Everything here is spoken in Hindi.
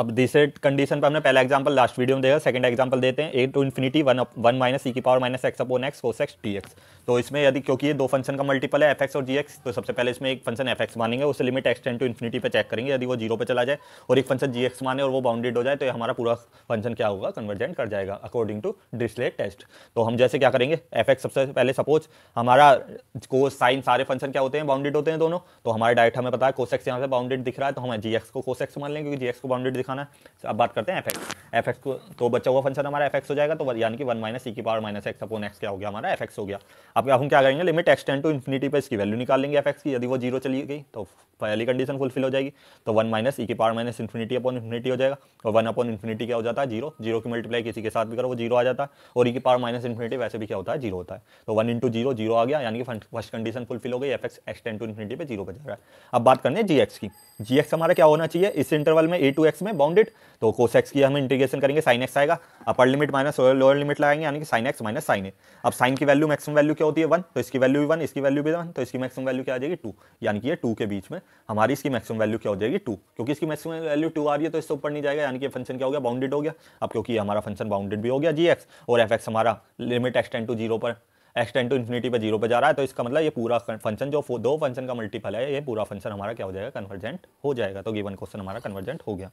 अब दिस कंडीशन पर हमने पहला एग्जांपल लास्ट वीडियो में देखा सेकंड एग्जांपल देते हैं A to infinity one one minus E की power minus x upon x cos x d x तो इसमें यदि क्योंकि ये दो फंक्शन का मल्टीपल है एफ एक्स और जी एक्स तो सबसे पहले इसमें एक फंक्शन एफ एक्स मानेंगे उसे limit x tends to infinity पर चेक करेंगे यदि वो जीरो पर चला जाए और एक फंक्शन जी एक्स माने और वो बाउंडेड हो जाए तो हमारा पूरा फंक्शन क्या होगा कन्वर्जेंट कर जाएगा अकॉर्डिंग टू डिस्ले टेस्ट तो हम जैसे क्या करेंगे एफ एक्स सबसे पहले सपोज हमारा कोस साइन सारे फंक्शन क्या होते हैं बाउंडेड होते हैं दोनों तो हमारे डायरेक्ट हमें पता है कोस एक्स यहाँ से बाउंडेड दिख रहा है तो हम जी एक्स को कोस एक्स मान लेंगे क्योंकि जी एक्स को बाउंडेड दिखाना है तो अब बात करते हैं एफ एफ एक्स को तो बचा हुआ फंक्शन हमारा एफ एक्स हो जाएगा तो यानी कि वन माइनस ई की power minus x upon x क्या हो गया हमारा एफ एक्स हो गया अब हम क्या करेंगे limit x tends to infinity पर इसकी वैल्यू निकाल लेंगे एफ एक्स की यदि वो जीरो चली गई तो पहली कंडीशन फुलफिल हो जाएगी तो वन माइनस ई की power minus infinity upon infinity हो जाएगा और वन अपन इन्फिनिटी क्या हो जाता है जीरो जीरो की मल्टीप्लाई किसी के साथ भी करो वो जीरो आ जाता है और ई e की पावर माइनस इन्फिनिटी वैसे भी क्या होता है जीरो होता है तो वन इंटू जीरो जीरो आ गया यानी कि फर्स्ट कंडीशन फुलफिल हो गई F x x tends to infinity पर जीरो पर जा रहा है अब बात करें जी एक्स की जी एक्स हमारा क्या होना चाहिए इस इंटरवल में ए टू एक्स में बाउंडेड तो कोस एक्स की हमें इंटीग्रेट इंटीग्रेशन करेंगे साइन एक्स आएगा upper limit minus lower limit लगाएंगे यानी कि sine x minus sine A अब साइन की वैल्यू मैक्सिमम वैल्यू क्या होती है वन तो इसकी वैल्यू भी वन इसकी वैल्यू भी वन तो इसकी मैक्सिमम वैल्यू क्या आ जाएगी टू यानी कि ये टू के बीच में हमारी इसकी मैक्सिमम वैल्यू क्या हो जाएगी टू क्योंकि इसकी मैक्सिमम वैल्यू टू आ रही है तो इससे ऊपर नहीं जाएगा यानी कि फंक्शन क्या हो गया बाउंडेड हो गया अब क्योंकि हमारा फंक्शन बाउंडेड भी हो गया जी और एफ हमारा limit x tends to zero पर एक्स टेन टू इन्फिनिटी पर जीरो पर जा रहा है तो इसका मतलब ये पूरा फंक्शन जो दो फंक्शन का मल्टीपल है ये पूरा फंक्शन हमारा क्या हो जाएगा कन्वर्जेंट हो जाएगा तो गिवन क्वेश्चन हमारा कन्वर्जेंट हो गया